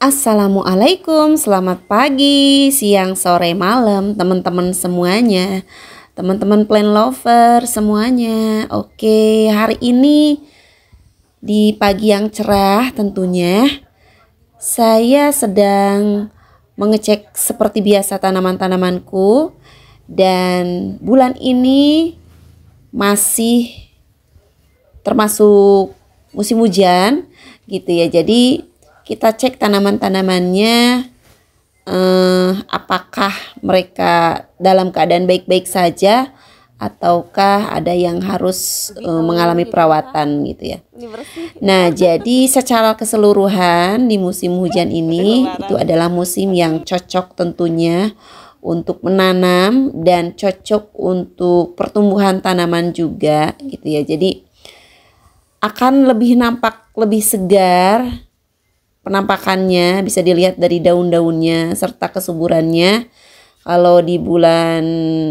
Assalamualaikum, selamat pagi, siang, sore, malam, teman-teman semuanya, teman-teman plan lover semuanya. Oke, hari ini di pagi yang cerah tentunya, saya sedang mengecek seperti biasa tanaman-tanamanku dan bulan ini masih termasuk musim hujan gitu ya. Jadi kita cek tanaman-tanamannya eh, apakah mereka dalam keadaan baik-baik saja ataukah ada yang harus eh, mengalami perawatan gitu ya. Nah, jadi secara keseluruhan di musim hujan ini itu adalah musim yang cocok tentunya untuk menanam dan cocok untuk pertumbuhan tanaman juga gitu ya. Jadi akan lebih nampak lebih segar penampakannya bisa dilihat dari daun-daunnya serta kesuburannya. Kalau di bulan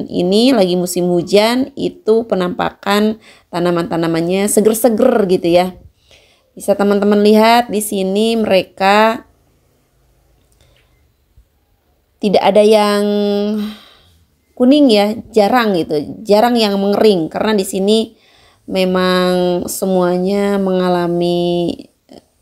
ini lagi musim hujan itu penampakan tanaman-tanamannya seger-seger gitu ya. Bisa teman-teman lihat di sini mereka tidak ada yang kuning ya, jarang gitu, jarang yang mengering karena di sini memang semuanya mengalami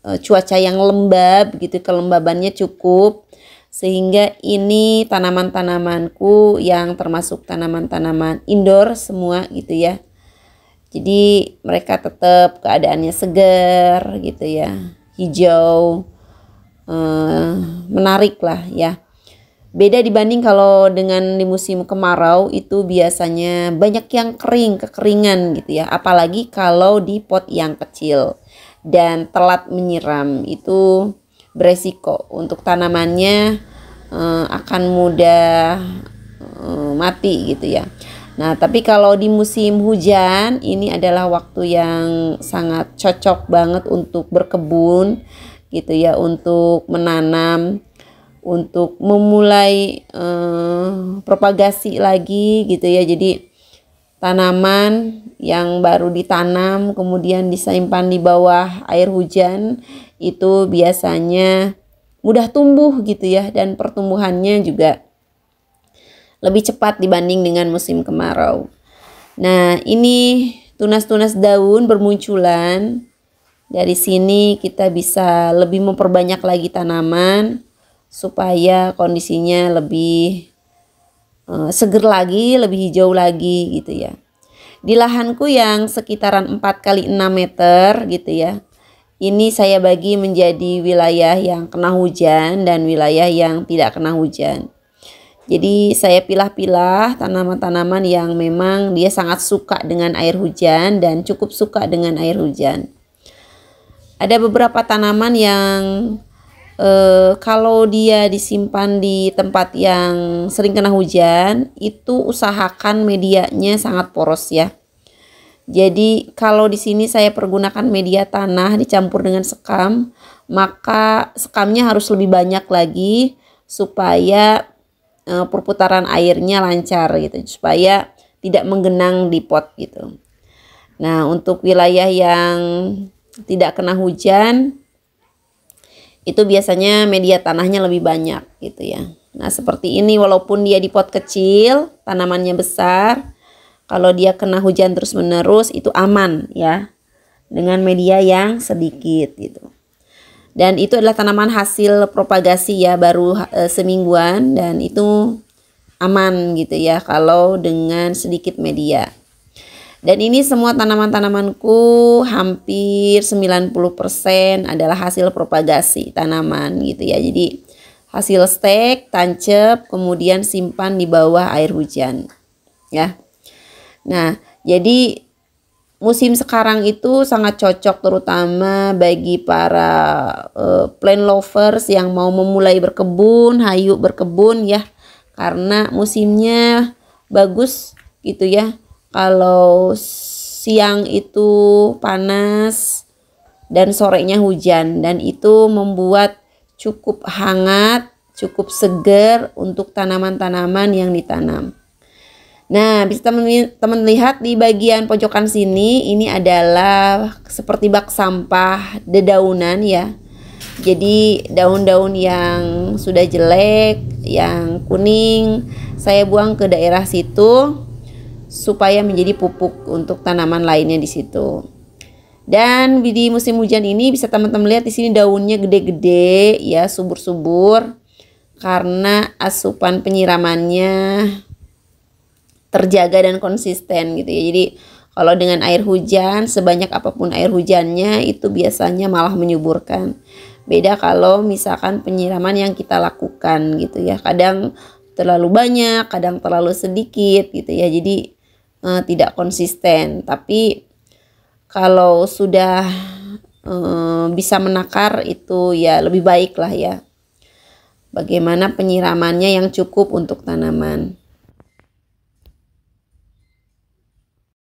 Eh, cuaca yang lembab gitu kelembabannya cukup sehingga ini tanaman-tanamanku yang termasuk tanaman-tanaman indoor semua gitu ya jadi mereka tetap keadaannya segar gitu ya hijau eh, menarik lah ya beda dibanding kalau dengan di musim kemarau itu biasanya banyak yang kering kekeringan gitu ya apalagi kalau di pot yang kecil dan telat menyiram itu beresiko untuk tanamannya uh, akan mudah uh, mati gitu ya. Nah, tapi kalau di musim hujan ini adalah waktu yang sangat cocok banget untuk berkebun gitu ya, untuk menanam, untuk memulai eh, propagasi lagi gitu ya. Jadi tanaman yang baru ditanam kemudian disimpan di bawah air hujan itu biasanya mudah tumbuh gitu ya dan pertumbuhannya juga lebih cepat dibanding dengan musim kemarau. Nah, ini tunas-tunas daun bermunculan. Dari sini kita bisa lebih memperbanyak lagi tanaman supaya kondisinya lebih uh, seger lagi, lebih hijau lagi gitu ya. Di lahanku yang sekitaran 4 kali 6 meter gitu ya. Ini saya bagi menjadi wilayah yang kena hujan dan wilayah yang tidak kena hujan. Jadi saya pilah-pilah tanaman-tanaman yang memang dia sangat suka dengan air hujan dan cukup suka dengan air hujan. Ada beberapa tanaman yang eh, kalau dia disimpan di tempat yang sering kena hujan itu usahakan medianya sangat poros ya jadi kalau di sini saya pergunakan media tanah dicampur dengan sekam maka sekamnya harus lebih banyak lagi supaya eh, perputaran airnya lancar gitu supaya tidak menggenang di pot gitu nah untuk wilayah yang tidak kena hujan itu biasanya media tanahnya lebih banyak gitu ya. Nah seperti ini walaupun dia di pot kecil tanamannya besar kalau dia kena hujan terus menerus itu aman ya dengan media yang sedikit gitu. Dan itu adalah tanaman hasil propagasi ya baru e, semingguan dan itu aman gitu ya kalau dengan sedikit media. Dan ini semua tanaman-tanamanku hampir 90% adalah hasil propagasi tanaman gitu ya. Jadi hasil stek, tancep, kemudian simpan di bawah air hujan. Ya. Nah, jadi musim sekarang itu sangat cocok terutama bagi para uh, plant lovers yang mau memulai berkebun, hayu berkebun ya. Karena musimnya bagus gitu ya. Kalau siang itu panas dan sorenya hujan dan itu membuat cukup hangat, cukup segar untuk tanaman-tanaman yang ditanam. Nah, bisa teman-teman lihat di bagian pojokan sini ini adalah seperti bak sampah dedaunan ya. Jadi daun-daun yang sudah jelek, yang kuning saya buang ke daerah situ supaya menjadi pupuk untuk tanaman lainnya di situ. Dan di musim hujan ini bisa teman-teman lihat di sini daunnya gede-gede ya, subur-subur karena asupan penyiramannya terjaga dan konsisten gitu ya. Jadi kalau dengan air hujan sebanyak apapun air hujannya itu biasanya malah menyuburkan. Beda kalau misalkan penyiraman yang kita lakukan gitu ya. Kadang terlalu banyak, kadang terlalu sedikit gitu ya. Jadi uh, tidak konsisten tapi kalau sudah uh, bisa menakar itu ya lebih baik lah ya bagaimana penyiramannya yang cukup untuk tanaman